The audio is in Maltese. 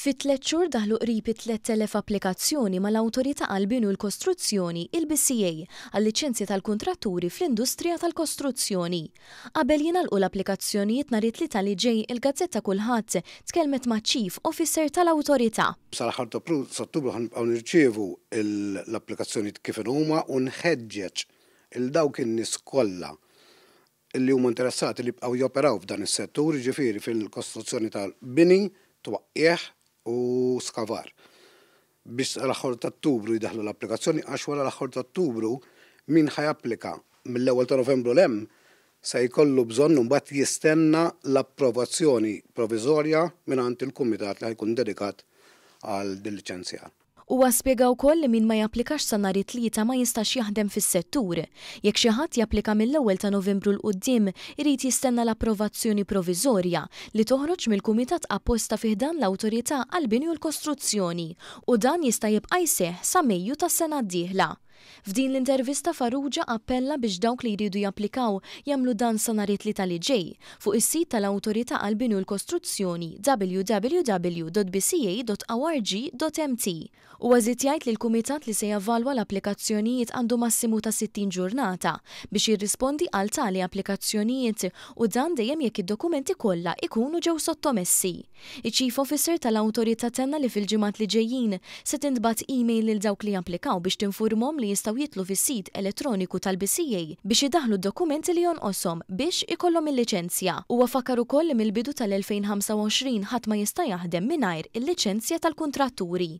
Fit tliet xhur daħlu qripi 3000 applikazzjoni mal-Awtorità għal-Binu l-Kostruzzjoni, il-BCA, għal liċenzja tal-kontratturi fl-industrija tal-kostruzzjoni. Qabel jingħalqu l-applikazzjonijiet nhar it li ġej il-Gazzetta kulħadd tkellmet ma' ċif officer tal-Awtorità. Sal-aħħar ta' Ottubru nirċievu l-applikazzjoni kif huma u nħeġġeġ il-dawk in-nies kollha li huma interessati li bqgħu joperaw f'dan is-settur, ġifieri fil-kostruzzjoni tal-bini, twaqqieħ, u skavar. Biex l-axħor ta' ottubru jidħlu l-applikazzjoni, għax wara l-axħor ta' ottubru min ħajapplika mill-ewwel ta' novembru lem se jkollu bżonn mbagħad jistenna l-approvazzjoni provizorja mingħand il-kumitat li ħajkun dedikat għal dil U għaspiega u koll li min ma japplikax sanari tlieta ma jistax jaħdem fis-settur. Jekk xi ħadd japplika mill-ewwel ta' Novembru l qoddim irrit jistenna l-approvazzjoni proviżorja li toħroġ mill-kumitat apposta fiħdan l-awtorità għal-binju l-kostruzzjoni u dan jista' jibqa' sa Mejju ta' sena d-dieħla. F'din l-intervista Farrugia appella biex dawk li jridu japplikaw jagħmlu dan sa nhar it-tlieta li ġej fuq is-sit tal-Awtorità għal-Binu l-Kostruzzjoni www.bca.org.mt u għażitt jgħid li l-kumitat li se javalwa l-applikazzjonijiet għandu massimu ta' 60 ġurnata biex jirrispondi għal tali applikazzjonijiet u dan dejjem jekk id-dokumenti kollha ikunu ġew sottomessi. Iċ-Chief Officer tal-Awtorità tenna li fil-ġimgħat li ġejjin se tintbat email lil dawk li japplikaw biex tinfurmhom li jistaw jitlu fis-sit elettroniku tal-BCA biex idaħlu d-dokumenti li jonqoshom biex ikollhom il-liċenzja. Huwa fakar ukoll li mill-bidu tal-2025 ħadd ma jista' jaħdem mingħajr il-liċenzja tal-kuntratturi.